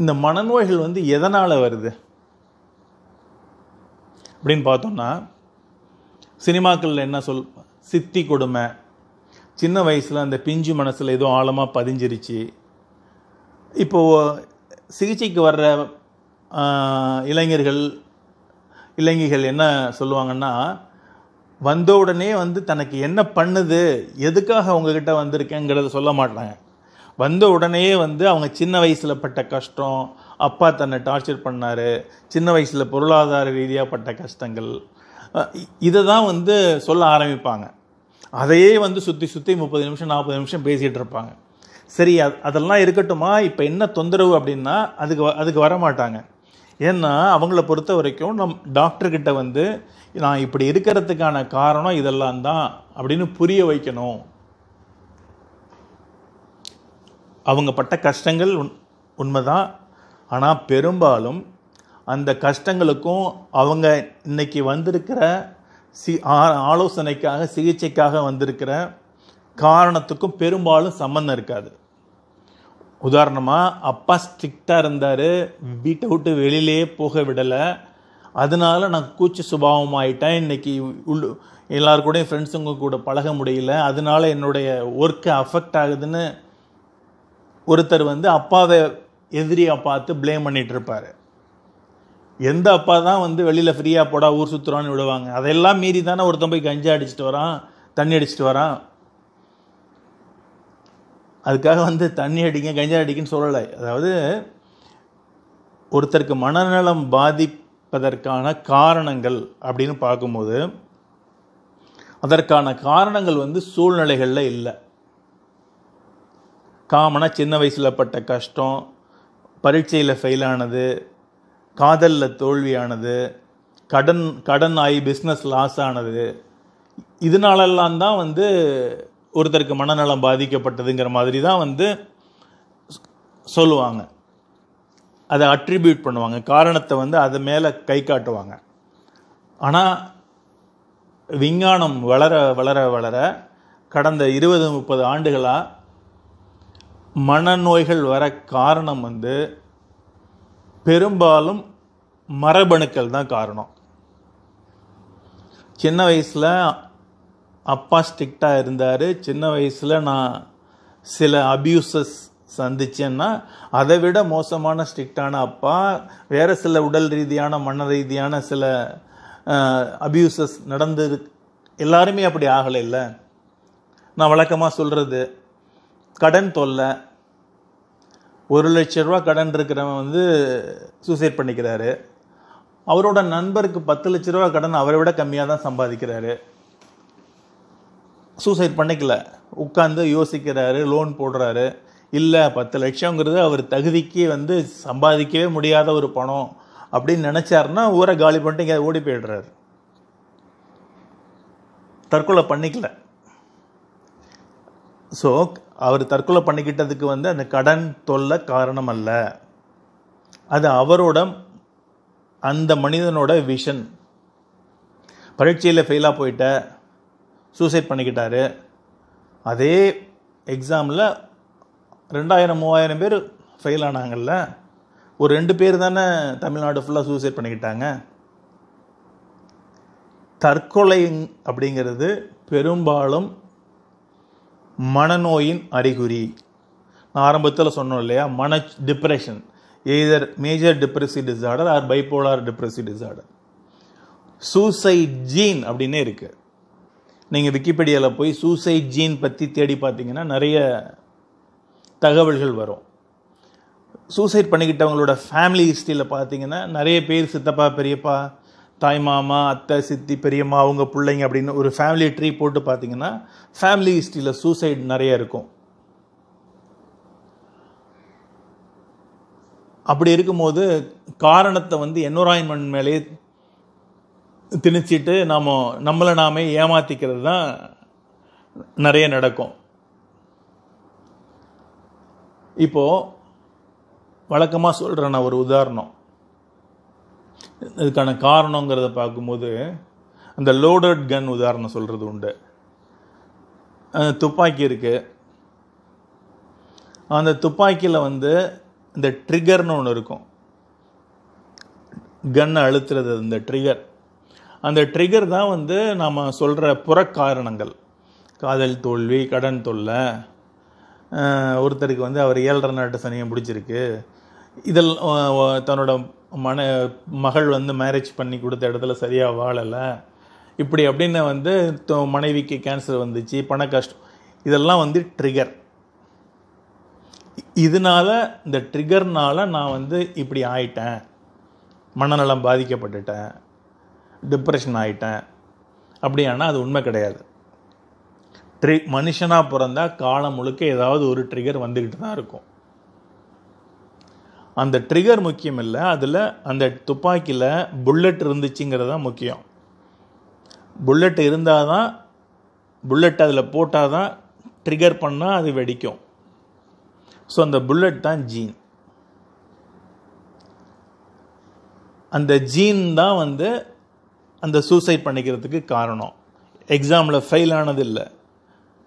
இந்த மனநோய்கள் வந்து எதனால் வருது அப்படின்னு பார்த்தோம்னா சினிமாக்களில் என்ன சொல் சித்தி கொடுமை சின்ன வயசில் அந்த பிஞ்சு மனசில் எதுவும் ஆழமாக பதிஞ்சிருச்சு இப்போது சிகிச்சைக்கு வர்ற இளைஞர்கள் இளைஞர்கள் என்ன சொல்லுவாங்கன்னா வந்த உடனே வந்து தனக்கு என்ன பண்ணுது எதுக்காக அவங்கக்கிட்ட வந்திருக்கேங்கிறத சொல்ல மாட்டாங்க வந்த உடனே வந்து அவங்க சின்ன வயசில் பட்ட கஷ்டம் அப்பா தன்னை டார்ச்சர் பண்ணார் சின்ன வயசில் பொருளாதார ரீதியாக பட்ட கஷ்டங்கள் இதை தான் வந்து சொல்ல ஆரம்பிப்பாங்க அதையே வந்து சுற்றி சுற்றி முப்பது நிமிஷம் நாற்பது நிமிஷம் பேசிகிட்டு இருப்பாங்க சரி அதெல்லாம் இருக்கட்டுமா இப்போ என்ன தொந்தரவு அப்படின்னா அதுக்கு அதுக்கு வர மாட்டாங்க ஏன்னா அவங்கள பொறுத்த வரைக்கும் நம் டாக்டர்கிட்ட வந்து நான் இப்படி இருக்கிறதுக்கான காரணம் இதெல்லாம் தான் அப்படின்னு புரிய வைக்கணும் அவங்க பட்ட கஷ்டங்கள் உண் உண்மைதான் ஆனால் பெரும்பாலும் அந்த கஷ்டங்களுக்கும் அவங்க இன்றைக்கி வந்திருக்கிற சி ஆலோசனைக்காக சிகிச்சைக்காக வந்திருக்கிற காரணத்துக்கும் பெரும்பாலும் சம்மந்தம் இருக்காது உதாரணமாக அப்பா ஸ்ட்ரிக்டாக இருந்தார் வீட்டை விட்டு வெளியிலேயே போக விடலை அதனால் நான் கூச்ச சுபாவம் ஆகிட்டேன் இன்றைக்கி உள் எல்லாருக்கூடையும் ஃப்ரெண்ட்ஸுங்க கூட பழக முடியல அதனால் என்னுடைய ஒர்க்கு அஃபெக்ட் ஆகுதுன்னு ஒருத்தர் வந்து அப்பாவை எதிரியாக பார்த்து பிளேம் பண்ணிகிட்டு இருப்பார் எந்த அப்பா தான் வந்து வெளியில் ஃப்ரீயாக போடா ஊர் சுற்றுறான்னு விடுவாங்க அதெல்லாம் மீறி தானே ஒருத்தன் போய் கஞ்சா அடிச்சுட்டு வரான் தண்ணி அடிச்சுட்டு வரான் அதுக்காக வந்து தண்ணி அடிங்க கஞ்சா அடிக்குன்னு சொல்லலை அதாவது ஒருத்தருக்கு மனநலம் பாதிப்பதற்கான காரணங்கள் அப்படின்னு பார்க்கும்போது அதற்கான காரணங்கள் வந்து சூழ்நிலைகளில் இல்லை காமனாக சின்ன வயசில் பட்ட கஷ்டம் பரீட்சையில் ஃபெயிலானது காதலில் தோல்வியானது கடன் கடன் ஆகி பிஸ்னஸ் லாஸ் ஆனது இதனாலெல்லாம் தான் வந்து ஒருத்தருக்கு மனநலம் பாதிக்கப்பட்டதுங்கிற மாதிரி தான் வந்து சொல்லுவாங்க அதை அட்ரிபியூட் பண்ணுவாங்க காரணத்தை வந்து அது மேலே கை காட்டுவாங்க ஆனால் விஞ்ஞானம் வளர வளர வளர கடந்த இருபது முப்பது ஆண்டுகளாக மனநோய்கள் வர காரணம் வந்து பெரும்பாலும் மரபணுக்கள் தான் காரணம் சின்ன வயசில் அப்பா ஸ்ட்ரிக்டாக இருந்தார் சின்ன வயசில் நான் சில அபியூசஸ் சந்திச்சேன்னா அதை விட மோசமான ஸ்ட்ரிக்டான அப்பா வேறு சில உடல் ரீதியான மன ரீதியான சில அபியூசஸ் நடந்து எல்லாருமே அப்படி ஆகலை இல்லை நான் வழக்கமாக சொல்கிறது கடன் தொல்லை ஒரு லட்ச ரூபா கடன் இருக்கிறவன் வந்து சூசைட் பண்ணிக்கிறாரு அவரோட நண்பருக்கு பத்து லட்ச ரூபா கடன் அவரை விட கம்மியாக தான் சம்பாதிக்கிறாரு சூசைட் பண்ணிக்கல உட்காந்து யோசிக்கிறாரு லோன் போடுறாரு இல்லை பத்து லட்சங்கிறது அவர் தகுதிக்கு வந்து சம்பாதிக்கவே முடியாத ஒரு பணம் அப்படின்னு நினச்சாருன்னா ஊரை காலி பண்ணிட்டு இங்கே ஓடி போயிடுறாரு தற்கொலை பண்ணிக்கல ஸோ அவர் தற்கொலை பண்ணிக்கிட்டதுக்கு வந்து அந்த கடன் தொல்லை காரணம் அல்ல அது அவரோட அந்த மனிதனோட விஷன் பரீட்சையில் ஃபெயிலாக போயிட்ட சூசைட் பண்ணிக்கிட்டாரு அதே எக்ஸாமில் ரெண்டாயிரம் மூவாயிரம் பேர் ஃபெயில் ஆனாங்கல்ல ஒரு ரெண்டு பேர் தானே தமிழ்நாடு ஃபுல்லாக சூசைட் பண்ணிக்கிட்டாங்க தற்கொலை அப்படிங்கிறது பெரும்பாலும் மனநோயின் அறிகுறி நான் ஆரம்பத்தில் சொன்னோம் இல்லையா மன depression either major depressive disorder or bipolar depressive disorder suicide gene அப்படின்னே இருக்குது நீங்கள் விக்கிபீடியாவில் போய் சூசைட் ஜீன் பற்றி தேடி பார்த்தீங்கன்னா நிறைய தகவல்கள் வரும் சூசைட் பண்ணிக்கிட்டவங்களோட ஃபேமிலி ஹிஸ்ட்ரியில் பார்த்தீங்கன்னா நிறைய பேர் சித்தப்பா பெரியப்பா தாய் மாமா அத்தை சித்தி பெரியம்மா அவங்க பிள்ளைங்க அப்படின்னு ஒரு ஃபேமிலி ட்ரீ போட்டு பார்த்தீங்கன்னா ஃபேமிலி ஹிஸ்ட்ரியில் சூசைட் நிறைய இருக்கும் அப்படி இருக்கும்போது காரணத்தை வந்து என்வரான்மெண்ட் மேலேயே திணிச்சிட்டு நாம் நம்மளை நாமே ஏமாற்றிக்கிறது தான் நிறைய நடக்கும் இப்போது வழக்கமாக சொல்கிறேன் நான் ஒரு உதாரணம் இதுக்கான காரணங்கிறத பார்க்கும்போது அந்த லோடட் கன் உதாரணம் சொல்கிறது உண்டு துப்பாக்கி இருக்குது அந்த துப்பாக்கியில் வந்து இந்த ட்ரிகர்னு ஒன்று இருக்கும் கன்னை அழுத்துறது இந்த ட்ரிகர் அந்த ட்ரிகர் தான் வந்து நாம் சொல்கிற புறக்காரணங்கள் காதல் தோல்வி கடன் தொல்லை ஒருத்தருக்கு வந்து அவர் ஏழரை நாட்டு சனியம் பிடிச்சிருக்கு இதில் தன்னோட மன மகள் வந்து மேரேஜ் பண்ணி கொடுத்த இடத்துல சரியாக வாழலை இப்படி அப்படின்னு வந்து மனைவிக்கு கேன்சர் வந்துச்சு பண கஷ்டம் இதெல்லாம் வந்து ட்ரிகர் இதனால் இந்த ட்ரிகர்னால் நான் வந்து இப்படி ஆயிட்டேன் மனநலம் பாதிக்கப்பட்டுட்டேன் டிப்ரெஷன் ஆயிட்டேன் அப்படியானா அது உண்மை கிடையாது ட்ரி மனுஷனாக பிறந்தால் காலம் முழுக்க ஏதாவது ஒரு ட்ரிகர் வந்துக்கிட்டு தான் இருக்கும் அந்த ட்ரிகர் முக்கியம் இல்லை அதில் அந்த துப்பாக்கியில் புல்லட் இருந்துச்சுங்கிறது தான் முக்கியம் புல்லட் இருந்தால் தான் புல்லட் அதில் போட்டால் தான் ட்ரிகர் பண்ணால் அது வெடிக்கும் ஸோ அந்த புல்லட் தான் ஜீன் அந்த ஜீன் தான் வந்து அந்த சூசைட் பண்ணிக்கிறதுக்கு காரணம் எக்ஸாமில் ஃபெயில் ஆனது இல்லை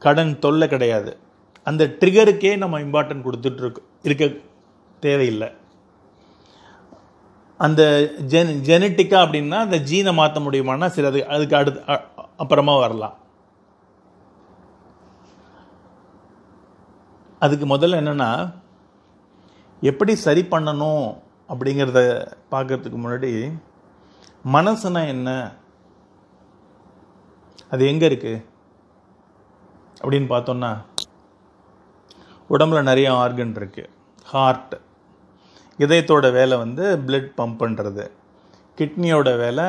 கடன் தொல்லை கிடையாது அந்த ட்ரிகருக்கே நம்ம இம்பார்ட்டன்ட் கொடுத்துட்ருக்கோம் இருக்க தேவையில்லை அந்த ஜென் ஜெனட்டிக்காக அப்படின்னா அந்த ஜீனை மாற்ற முடியுமானா சில அது அதுக்கு அடுத்து அப்புறமா வரலாம் அதுக்கு முதல்ல என்னென்னா எப்படி சரி பண்ணணும் அப்படிங்கிறத பார்க்கறதுக்கு முன்னாடி மனசுனா என்ன அது எங்கே இருக்குது அப்படின்னு பார்த்தோன்னா உடம்புல நிறைய ஆர்கன் இருக்குது ஹார்ட் இதயத்தோட வேலை வந்து பிளட் பம்ப் பண்ணுறது கிட்னியோட வேலை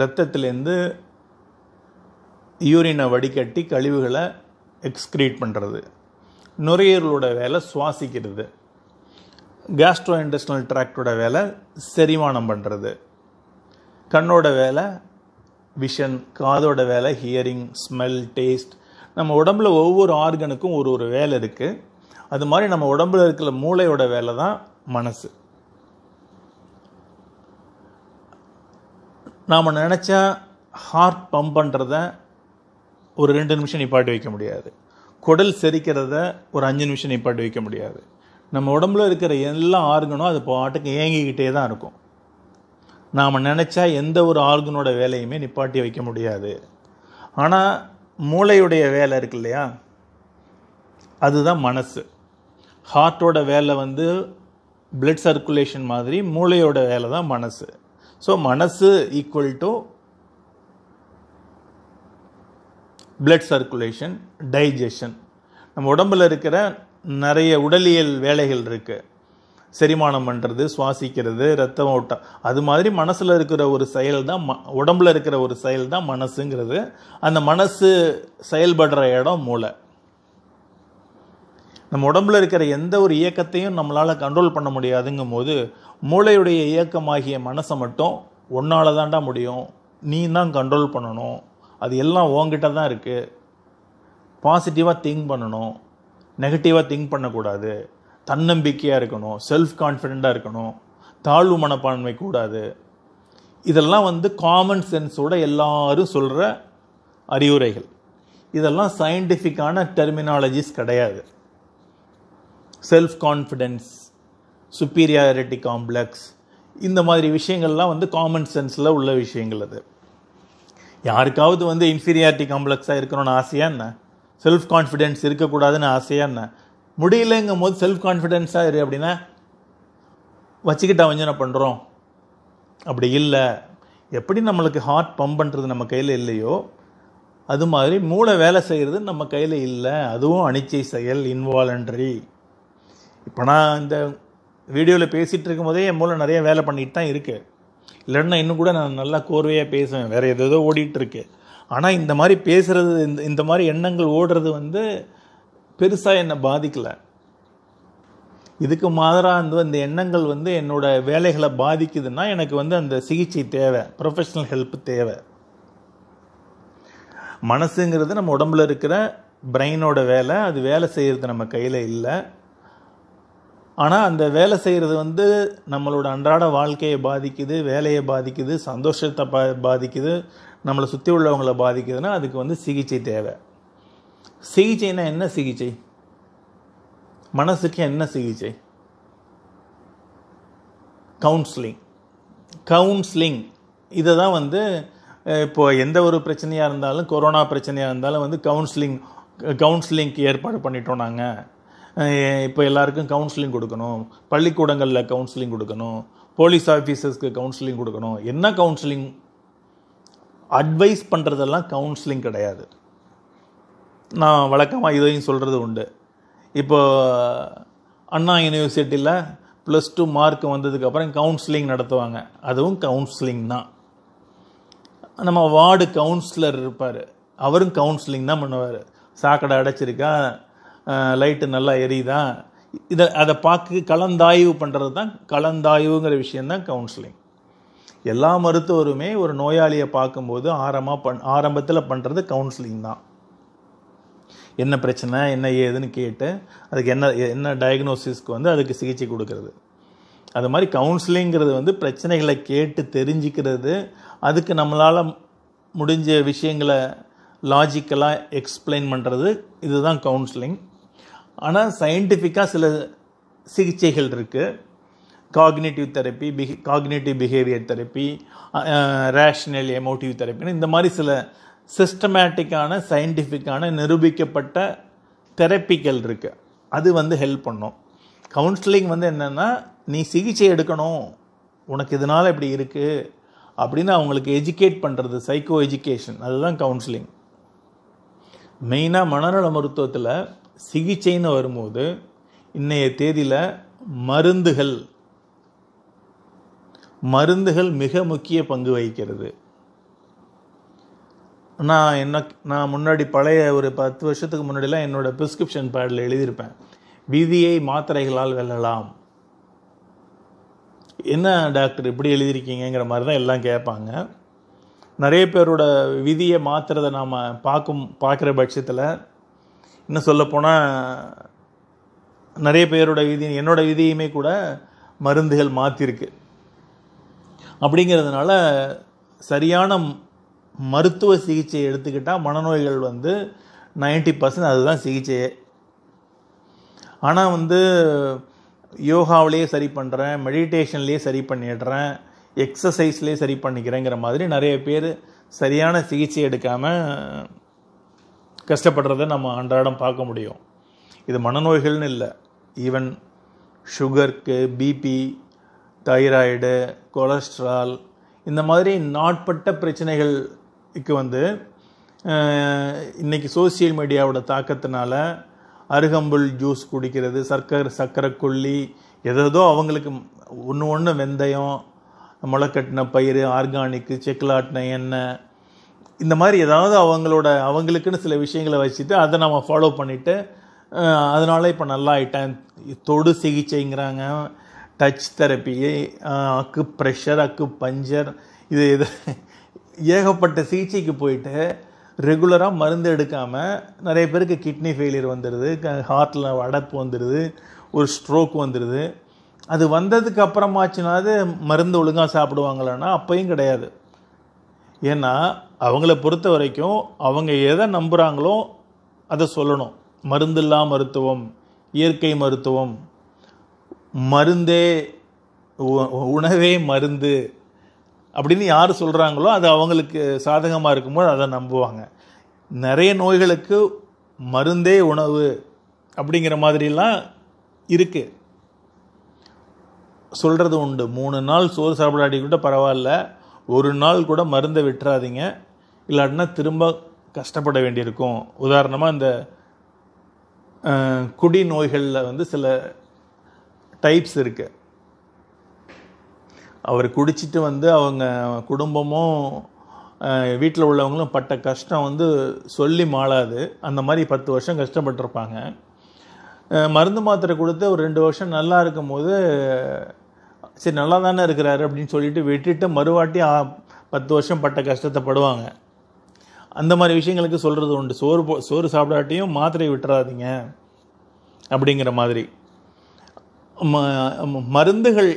ரத்தத்துலேருந்து யூரினை வடிகட்டி கழிவுகளை எக்ஸ்க்ரீட் பண்ணுறது நுரையீரலோட வேலை சுவாசிக்கிறது கேஸ்ட்ரோ இன்டஸ்ட்ரல் ட்ராக்டோட வேலை செரிமானம் பண்ணுறது கண்ணோட வேலை விஷன் காதோட வேலை ஹியரிங் ஸ்மெல் டேஸ்ட் நம்ம உடம்புல ஒவ்வொரு ஆர்கனுக்கும் ஒரு ஒரு வேலை இருக்குது அது மாதிரி நம்ம உடம்புல இருக்கிற மூளையோட வேலை தான் மனசு நாம் நினச்சா ஹார்ட் பம்ப் பண்ணுறத ஒரு ரெண்டு நிமிஷம் நிப்பாட்டி வைக்க முடியாது குடல் செரிக்கிறத ஒரு அஞ்சு நிமிஷம் நிப்பாட்டி வைக்க முடியாது நம்ம உடம்புல இருக்கிற எல்லா ஆர்கனும் அது பாட்டுக்கு ஏங்கிக்கிட்டே தான் இருக்கும் நாம் நினச்சா எந்த ஒரு ஆர்கனோட வேலையுமே நிப்பாட்டி வைக்க முடியாது ஆனால் மூளையுடைய வேலை இருக்கு இல்லையா அதுதான் மனசு ஹார்ட்டோட வேலை வந்து பிளட் சர்க்குலேஷன் மாதிரி மூளையோட வேலை தான் மனசு ஸோ மனசு equal to blood circulation digestion நம்ம உடம்பில் இருக்கிற நிறைய உடலியல் வேலைகள் இருக்குது செரிமானம் பண்ணுறது சுவாசிக்கிறது ரத்தம் ஓட்டம் அது மாதிரி மனசில் இருக்கிற ஒரு செயல் தான் ம உடம்பில் இருக்கிற ஒரு செயல் தான் மனசுங்கிறது அந்த மனசு செயல்படுற இடம் மூளை நம்ம உடம்புல இருக்கிற எந்த ஒரு இயக்கத்தையும் நம்மளால் கண்ட்ரோல் பண்ண முடியாதுங்கும் போது மூளையுடைய இயக்கமாகிய மனசை மட்டும் உன்னால் தாண்டா முடியும் நீ தான் கண்ட்ரோல் பண்ணணும் அது எல்லாம் உங்ககிட்ட தான் இருக்குது பாசிட்டிவாக திங்க் பண்ணணும் நெகட்டிவாக திங்க் பண்ணக்கூடாது தன்னம்பிக்கையாக இருக்கணும் செல்ஃப் கான்ஃபிடெண்ட்டாக இருக்கணும் தாழ்வு மனப்பான்மை கூடாது இதெல்லாம் வந்து காமன் சென்ஸோட எல்லாரும் சொல்கிற அறிவுரைகள் இதெல்லாம் சயின்டிஃபிக்கான டெர்மினாலஜிஸ் கிடையாது செல்ஃப் கான்ஃபிடென்ஸ் சுப்பீரியாரிட்டி காம்ப்ளெக்ஸ் இந்த மாதிரி விஷயங்கள்லாம் வந்து காமன் சென்ஸில் உள்ள விஷயங்கள் அது யாருக்காவது வந்து இன்ஃபீரியாரிட்டி காம்ப்ளெக்ஸாக இருக்கணும்னு ஆசையாக என்ன செல்ஃப் கான்ஃபிடென்ஸ் இருக்கக்கூடாதுன்னு ஆசையாக என்ன முடியலங்கும் போது செல்ஃப் கான்ஃபிடென்ஸாக இரு அப்படின்னா வச்சுக்கிட்டு என்ன பண்ணுறோம் அப்படி இல்லை எப்படி நம்மளுக்கு ஹார்ட் பம்ப் பண்ணுறது நம்ம கையில் இல்லையோ அது மாதிரி மூளை வேலை செய்கிறது நம்ம கையில் இல்லை அதுவும் அனிச்சை செயல் இன்வாலண்ட்ரி இப்போ நான் இந்த வீடியோவில் பேசிகிட்டு இருக்கும் போதே என் மூலம் நிறைய வேலை பண்ணிட்டு தான் இருக்குது இல்லைன்னா இன்னும் கூட நான் நல்லா கோர்வையாக பேசுவேன் வேறு எதோ ஓடிட்டுருக்கு ஆனால் இந்த மாதிரி பேசுகிறது இந்த இந்த மாதிரி எண்ணங்கள் ஓடுறது வந்து பெருசாக என்னை பாதிக்கலை இதுக்கு மாதிரா வந்து அந்த எண்ணங்கள் வந்து என்னோடய வேலைகளை பாதிக்குதுன்னா எனக்கு வந்து அந்த சிகிச்சை தேவை ப்ரொஃபஷ்னல் ஹெல்ப் தேவை மனசுங்கிறது நம்ம உடம்புல இருக்கிற பிரெயினோட வேலை அது வேலை செய்கிறது நம்ம கையில் இல்லை ஆனால் அந்த வேலை செய்கிறது வந்து நம்மளோட அன்றாட வாழ்க்கையை பாதிக்குது வேலையை பாதிக்குது சந்தோஷத்தை பா பாதிக்குது நம்மளை சுற்றி உள்ளவங்களை பாதிக்குதுன்னா அதுக்கு வந்து சிகிச்சை தேவை சிகிச்சைனா என்ன சிகிச்சை மனசுக்கு என்ன சிகிச்சை கவுன்சிலிங் கவுன்சிலிங் இதை தான் வந்து இப்போது எந்த ஒரு பிரச்சனையாக இருந்தாலும் கொரோனா பிரச்சனையாக இருந்தாலும் வந்து கவுன்சிலிங் கவுன்சிலிங்க்கு ஏற்பாடு பண்ணிட்டோம் நாங்கள் இப்போ எல்லாருக்கும் கவுன்சிலிங் கொடுக்கணும் பள்ளிக்கூடங்களில் கவுன்சிலிங் கொடுக்கணும் போலீஸ் ஆஃபீஸர்ஸ்க்கு கவுன்சிலிங் கொடுக்கணும் என்ன கவுன்சிலிங் அட்வைஸ் பண்ணுறதெல்லாம் கவுன்சிலிங் கிடையாது நான் வழக்கமாக இதையும் சொல்கிறது உண்டு இப்போ அண்ணா யூனிவர்சிட்டியில் ப்ளஸ் டூ மார்க் வந்ததுக்கப்புறம் கவுன்சிலிங் நடத்துவாங்க அதுவும் கவுன்சிலிங் தான் நம்ம வார்டு கவுன்சிலர் இருப்பார் அவரும் கவுன்சிலிங் தான் பண்ணுவார் சாக்கடை அடைச்சிருக்கா லைட்டு நல்லா எரியுதான் இதை அதை பார்க்க கலந்தாய்வு பண்ணுறது தான் கலந்தாய்வுங்கிற விஷயந்தான் கவுன்சிலிங் எல்லா மருத்துவருமே ஒரு நோயாளியை பார்க்கும்போது ஆரமாக பண் ஆரம்பத்தில் பண்ணுறது கவுன்சிலிங் தான் என்ன பிரச்சனை என்ன ஏதுன்னு கேட்டு அதுக்கு என்ன என்ன டயக்னோசிஸ்க்கு வந்து அதுக்கு சிகிச்சை கொடுக்கறது அது மாதிரி கவுன்சிலிங்கிறது வந்து பிரச்சனைகளை கேட்டு தெரிஞ்சுக்கிறது அதுக்கு நம்மளால் முடிஞ்ச விஷயங்களை லாஜிக்கலாக எக்ஸ்பிளைன் பண்ணுறது இதுதான் கவுன்சிலிங் ஆனால் சயின்டிஃபிக்காக சில சிகிச்சைகள் இருக்குது காக்னேட்டிவ் தெரப்பி பிஹி cognitive behaviour therapy rational emotive தெரப்பின்னு இந்த மாதிரி சில சிஸ்டமேட்டிக்கான சயின்டிஃபிக்கான நிரூபிக்கப்பட்ட தெரப்பிக்கள் இருக்குது அது வந்து ஹெல்ப் பண்ணும் கவுன்சிலிங் வந்து என்னென்னா நீ சிகிச்சை எடுக்கணும் உனக்கு இதனால் இப்படி இருக்குது அப்படின்னு அவங்களுக்கு எஜுகேட் பண்ணுறது சைக்கோ எஜுகேஷன் அதுதான் கவுன்சிலிங் மெயினாக மனநல மருத்துவத்தில் சிகிச்சைன்னு வரும்போது இன்றைய தேதியில் மருந்துகள் மருந்துகள் மிக முக்கிய பங்கு வகிக்கிறது நான் என்ன நான் முன்னாடி பழைய ஒரு பத்து வருஷத்துக்கு முன்னாடிலாம் என்னோடய ப்ரிஸ்கிரிப்ஷன் பேடில் எழுதியிருப்பேன் விதியை மாத்திரைகளால் வெல்லலாம் என்ன டாக்டர் இப்படி எழுதியிருக்கீங்கிற மாதிரி தான் எல்லாம் கேட்பாங்க நிறைய பேரோட விதியை மாற்றுறதை நாம் பார்க்கும் பார்க்குற பட்சத்தில் இன்னும் சொல்லப்போனால் நிறைய பேரோட விதி என்னோடய விதியுமே கூட மருந்துகள் மாற்றிருக்கு அப்படிங்கிறதுனால சரியான மருத்துவ சிகிச்சையை எடுத்துக்கிட்டால் மனநோய்கள் வந்து நைன்ட்டி பர்சன்ட் அதுதான் சிகிச்சையே ஆனால் வந்து யோகாவிலேயே சரி பண்ணுறேன் மெடிடேஷன்லேயே சரி பண்ணிடுறேன் எக்ஸசைஸ்லேயே சரி பண்ணிக்கிறேங்கிற மாதிரி நிறைய பேர் சரியான சிகிச்சை எடுக்காமல் கஷ்டப்படுறத நம்ம அன்றாடம் பார்க்க முடியும் இது மனநோய்கள்னு இல்லை ஈவன் சுகருக்கு பிபி தைராய்டு கொலஸ்ட்ரால் இந்த மாதிரி நாட்பட்ட பிரச்சனைகளுக்கு வந்து இன்றைக்கி சோசியல் மீடியாவோட தாக்கத்தினால அருகம்புல் ஜூஸ் குடிக்கிறது சர்க்கரை சர்க்கரை கொல்லி எதோ அவங்களுக்கு ஒன்று ஒன்று வெந்தயம் முளைக்கட்டின பயிர் ஆர்கானிக்கு செக்லாட்டின எண்ணெய் இந்த மாதிரி ஏதாவது அவங்களோட அவங்களுக்குன்னு சில விஷயங்களை வச்சுட்டு அதை நம்ம ஃபாலோ பண்ணிவிட்டு அதனால் இப்போ நல்லா ஆகிட்டேன் தொடு சிகிச்சைங்கிறாங்க touch therapy acupressure acupuncture இது இது ஏகப்பட்ட சிகிச்சைக்கு போயிட்டு ரெகுலராக மருந்து எடுக்காமல் நிறைய பேருக்கு கிட்னி ஃபெயிலியர் வந்துடுது ஹார்ட்டில் அடப்பு வந்துடுது ஒரு ஸ்ட்ரோக் வந்துடுது அது வந்ததுக்கு அப்புறமாச்சுனாவது மருந்து ஒழுங்காக சாப்பிடுவாங்களான்னா அப்பையும் கிடையாது ஏன்னா அவங்கள பொறுத்த வரைக்கும் அவங்க எதை நம்புகிறாங்களோ அதை சொல்லணும் மருந்தில்லா மருத்துவம் இயற்கை மருத்துவம் மருந்தே உணவே மருந்து அப்படின்னு யார் சொல்கிறாங்களோ அது அவங்களுக்கு சாதகமாக இருக்கும்போது அதை நம்புவாங்க நிறைய நோய்களுக்கு மருந்தே உணவு அப்படிங்கிற மாதிரிலாம் இருக்குது சொல்கிறது உண்டு மூணு நாள் சோறு சாப்பிடாடி கூட பரவாயில்ல ஒரு நாள் கூட மருந்தை விட்டுறாதீங்க இல்லாட்டினா திரும்ப கஷ்டப்பட வேண்டியிருக்கும் உதாரணமாக இந்த குடி நோய்களில் வந்து சில டைப்ஸ் இருக்குது அவர் குடிச்சிட்டு வந்து அவங்க குடும்பமும் வீட்டில் உள்ளவங்களும் பட்ட கஷ்டம் வந்து சொல்லி மாளாது அந்த மாதிரி பத்து வருஷம் கஷ்டப்பட்டிருப்பாங்க மருந்து மாத்திரை கொடுத்து ஒரு ரெண்டு வருஷம் நல்லா இருக்கும் போது சரி நல்லா தானே இருக்கிறாரு அப்படின்னு சொல்லிட்டு விட்டுட்டு மறுவாட்டி பத்து வருஷம் பட்ட கஷ்டத்தை படுவாங்க அந்த மாதிரி விஷயங்களுக்கு சொல்கிறது உண்டு சோறு போ சோறு சாப்பிடாட்டியும் மாத்திரை விட்டுறாதீங்க அப்படிங்கிற மாதிரி ம மருந்துகள்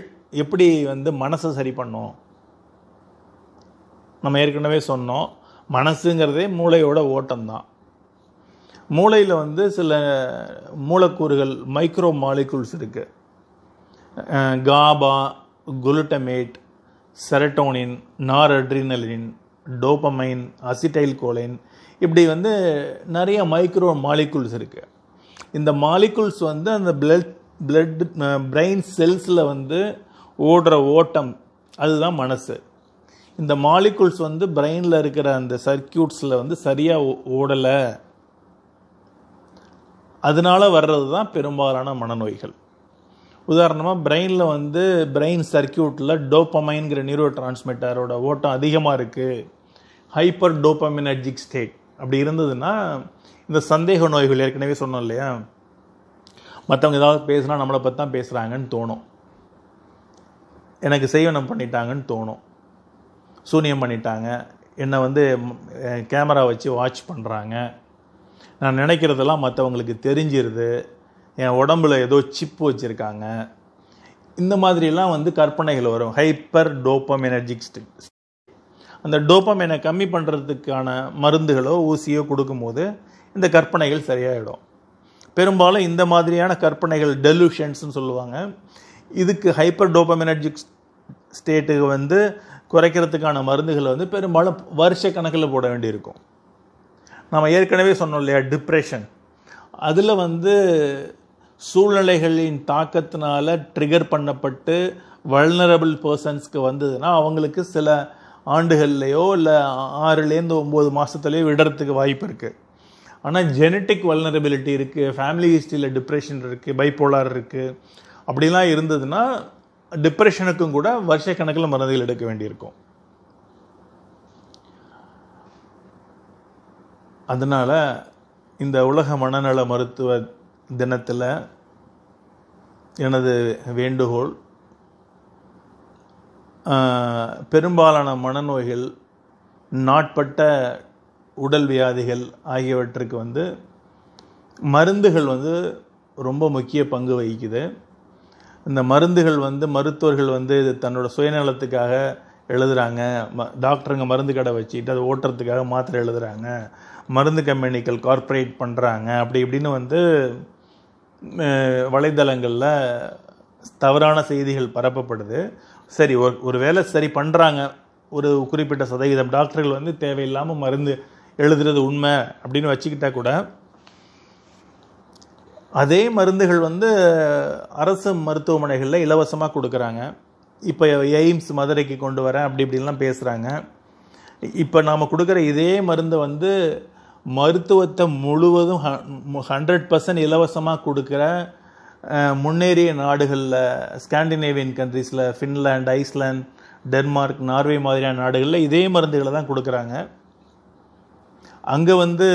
எப்படி வந்து மனசை சரி பண்ணும் நம்ம ஏற்கனவே சொன்னோம் மனசுங்கிறதே மூளையோட ஓட்டம்தான் மூளையில் வந்து சில மூலக்கூறுகள் மைக்ரோ மாலிகூல்ஸ் இருக்குது GABA glutamate serotonin noradrenaline acetylcholine இப்படி வந்து நிறைய மைக்ரோ மாலிகுல்ஸ் இருக்குது இந்த மாலிகுல்ஸ் வந்து அந்த பிளட் பிளட் பிரெயின் செல்ஸில் வந்து ஓடுற ஓட்டம் அதுதான் மனசு இந்த மாலிகுல்ஸ் வந்து பிரெயினில் இருக்கிற அந்த சர்க்கியூட்ஸில் வந்து சரியாக ஓடலை அதனால் வர்றது தான் பெரும்பாலான மனநோய்கள் உதாரணமாக பிரெயினில் வந்து பிரெயின் சர்க்கியூட்டில் டோப்பமைங்கிற நியூரோ டிரான்ஸ்மிட்டரோட ஓட்டம் அதிகமாக இருக்குது ஹைப்பர் டோப்பமினர்ஜிக் ஸ்டேட் அப்படி இருந்ததுன்னா இந்த சந்தேக நோய்கள் ஏற்கனவே சொன்னோம் இல்லையா மற்றவங்க ஏதாவது பேசுனா நம்மளை பற்றி தான் பேசுகிறாங்கன்னு தோணும் எனக்கு செய்வனம் பண்ணிட்டாங்கன்னு தோணும் சூனியம் பண்ணிட்டாங்க என்னை வந்து கேமரா வச்சு வாட்ச் பண்ணுறாங்க நான் நினைக்கிறதெல்லாம் மற்றவங்களுக்கு தெரிஞ்சிருது என் உடம்புல ஏதோ சிப்பு வச்சுருக்காங்க இந்த மாதிரிலாம் வந்து கற்பனைகள் வரும் ஹைப்பர் டோப்பமினர்ஜிக் அந்த என கம்மி பண்ணுறதுக்கான மருந்துகளோ ஊசியோ கொடுக்கும்போது இந்த கற்பனைகள் சரியாயிடும் பெரும்பாலும் இந்த மாதிரியான கற்பனைகள் டெலூஷன்ஸ்னு சொல்லுவாங்க இதுக்கு ஹைப்பர் டோப்பமினர்ஜிக் ஸ்டேட்டுக்கு வந்து குறைக்கிறதுக்கான மருந்துகளை வந்து பெரும்பாலும் வருஷ கணக்கில் போட வேண்டியிருக்கும் நம்ம ஏற்கனவே சொன்னோம் இல்லையா டிப்ரெஷன் அதில் வந்து சூழ்நிலைகளின் தாக்கத்தினால ட்ரிகர் பண்ணப்பட்டு வல்னரபிள் பர்சன்ஸ்க்கு வந்ததுன்னா அவங்களுக்கு சில ஆண்டுகள்லையோ இல்லை ஆறுலேருந்து ஒம்பது மாதத்துலேயோ விடுறதுக்கு வாய்ப்பு இருக்குது ஆனால் ஜெனட்டிக் வல்னரபிலிட்டி இருக்குது ஃபேமிலி ஹிஸ்ட்ரியில் டிப்ரெஷன் இருக்குது பைப்போலார் இருக்குது அப்படிலாம் இருந்ததுன்னா டிப்ரெஷனுக்கும் கூட வருஷக்கணக்கில் மருந்துகள் எடுக்க வேண்டியிருக்கும் அதனால் இந்த உலக மனநல மருத்துவ தினத்தில் எனது வேண்டுகோள் பெரும்பாலான மனநோய்கள் நாட்பட்ட உடல் வியாதிகள் ஆகியவற்றுக்கு வந்து மருந்துகள் வந்து ரொம்ப முக்கிய பங்கு வகிக்குது இந்த மருந்துகள் வந்து மருத்துவர்கள் வந்து இது தன்னோட சுயநலத்துக்காக எழுதுகிறாங்க ம டாக்டருங்க மருந்து கடை வச்சுட்டு அதை ஓட்டுறதுக்காக மாத்திரை எழுதுகிறாங்க மருந்து கம்பெனிகள் கார்ப்பரேட் பண்ணுறாங்க அப்படி இப்படின்னு வந்து வலைதளங்களில் தவறான செய்திகள் பரப்பப்படுது சரி ஒரு ஒரு வேலை சரி பண்ணுறாங்க ஒரு குறிப்பிட்ட சதவீதம் டாக்டர்கள் வந்து தேவையில்லாமல் மருந்து எழுதுறது உண்மை அப்படின்னு வச்சுக்கிட்டா கூட அதே மருந்துகள் வந்து அரசு மருத்துவமனைகளில் இலவசமாக கொடுக்குறாங்க இப்போ எய்ம்ஸ் மதுரைக்கு கொண்டு வரேன் அப்படி இப்படின்லாம் பேசுகிறாங்க இப்போ நாம் கொடுக்குற இதே மருந்தை வந்து மருத்துவத்தை முழுவதும் ஹண்ட்ரட் பர்சன்ட் இலவசமாக கொடுக்குற முன்னேறிய நாடுகளில் ஸ்காண்டினேவியன் கண்ட்ரீஸில் ஃபின்லாண்ட் ஐஸ்லாண்ட் டென்மார்க் நார்வே மாதிரியான நாடுகளில் இதே மருந்துகளை தான் கொடுக்குறாங்க அங்கே வந்து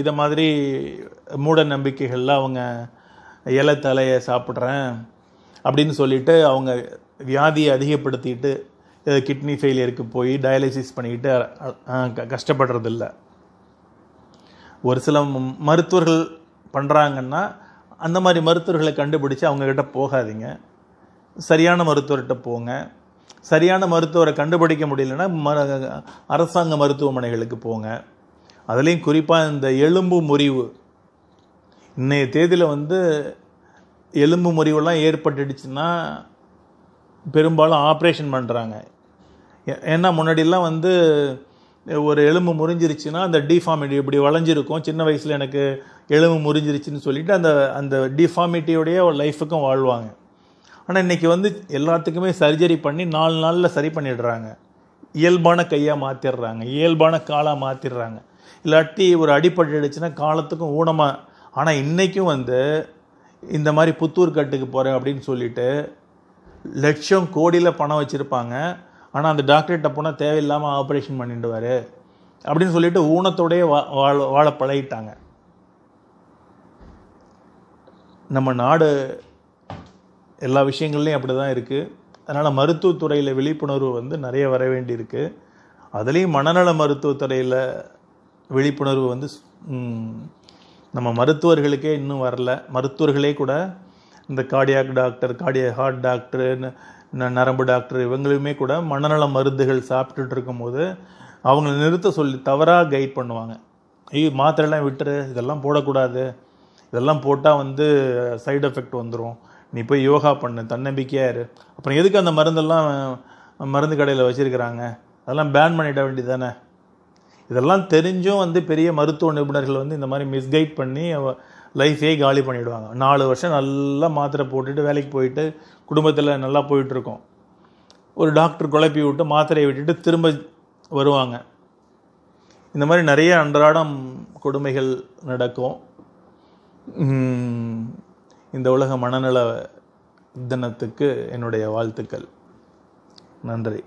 இதை மாதிரி மூட நம்பிக்கைகளில் அவங்க இலை தலையை சாப்பிட்றேன் அப்படின்னு சொல்லிட்டு அவங்க வியாதியை அதிகப்படுத்திட்டு கிட்னி ஃபெயிலியருக்கு போய் டயாலிசிஸ் பண்ணிக்கிட்டு கஷ்டப்படுறதில்லை ஒரு சில மருத்துவர்கள் பண்ணுறாங்கன்னா அந்த மாதிரி மருத்துவர்களை கண்டுபிடிச்சி அவங்கக்கிட்ட போகாதீங்க சரியான மருத்துவர்கிட்ட போங்க சரியான மருத்துவரை கண்டுபிடிக்க முடியலன்னா ம அரசாங்க மருத்துவமனைகளுக்கு போங்க அதுலேயும் குறிப்பாக இந்த எலும்பு முறிவு இன்றைய தேதியில் வந்து எலும்பு முறிவுலாம் ஏற்பட்டுடுச்சுன்னா பெரும்பாலும் ஆப்ரேஷன் பண்ணுறாங்க ஏன்னா முன்னாடிலாம் வந்து ஒரு எலும்பு முறிஞ்சிருச்சுன்னா அந்த டிஃபார்மிட்டி இப்படி வளைஞ்சிருக்கும் சின்ன வயசில் எனக்கு எலும்பு முறிஞ்சிருச்சுன்னு சொல்லிவிட்டு அந்த அந்த டிஃபார்மிட்டியோடைய லைஃபுக்கும் வாழ்வாங்க ஆனால் இன்றைக்கி வந்து எல்லாத்துக்குமே சர்ஜரி பண்ணி நாலு நாளில் சரி பண்ணிடுறாங்க இயல்பான கையாக மாற்றிடுறாங்க இயல்பான காலாக மாற்றிடுறாங்க இல்லாட்டி ஒரு அடிபட்டுடுச்சுன்னா காலத்துக்கும் ஊனமாக ஆனால் இன்றைக்கும் வந்து இந்த மாதிரி புத்தூர் கட்டுக்கு போகிறேன் அப்படின்னு சொல்லிட்டு லட்சம் கோடியில் பணம் வச்சுருப்பாங்க ஆனால் அந்த டாக்டர்கிட்ட போனால் தேவையில்லாமல் ஆப்ரேஷன் பண்ணிடுவார் அப்படின்னு சொல்லிட்டு ஊனத்தோடையே வா வாழ வாழ பழகிட்டாங்க நம்ம நாடு எல்லா விஷயங்கள்லேயும் அப்படி தான் இருக்குது அதனால் மருத்துவத்துறையில் விழிப்புணர்வு வந்து நிறைய வர வேண்டியிருக்கு அதுலேயும் மனநல மருத்துவத்துறையில் விழிப்புணர்வு வந்து நம்ம மருத்துவர்களுக்கே இன்னும் வரல மருத்துவர்களே கூட இந்த கார்டியாக் டாக்டர் கார்டியா ஹார்ட் டாக்டருன்னு நரம்பு டாக்டர் இவங்களையுமே கூட மனநல மருந்துகள் சாப்பிட்டுட்டு இருக்கும்போது அவங்கள நிறுத்த சொல்லி தவறாக கைட் பண்ணுவாங்க ஐயோ மாத்திரைலாம் விட்டுரு இதெல்லாம் போடக்கூடாது இதெல்லாம் போட்டால் வந்து சைடு எஃபெக்ட் வந்துடும் நீ போய் யோகா பண்ணு தன்னம்பிக்கையாக இரு அப்புறம் எதுக்கு அந்த மருந்தெல்லாம் மருந்து கடையில் வச்சுருக்கிறாங்க அதெல்லாம் பேன் பண்ணிட வேண்டியது தானே இதெல்லாம் தெரிஞ்சும் வந்து பெரிய மருத்துவ நிபுணர்கள் வந்து இந்த மாதிரி மிஸ்கைட் பண்ணி லைஃபே காலி பண்ணிவிடுவாங்க நாலு வருஷம் நல்லா மாத்திரை போட்டுட்டு வேலைக்கு போயிட்டு குடும்பத்தில் நல்லா போயிட்டுருக்கோம் ஒரு டாக்டர் குழப்பி விட்டு மாத்திரையை விட்டுட்டு திரும்ப வருவாங்க இந்த மாதிரி நிறைய அன்றாடம் கொடுமைகள் நடக்கும் இந்த உலக மனநல தினத்துக்கு என்னுடைய வாழ்த்துக்கள் நன்றி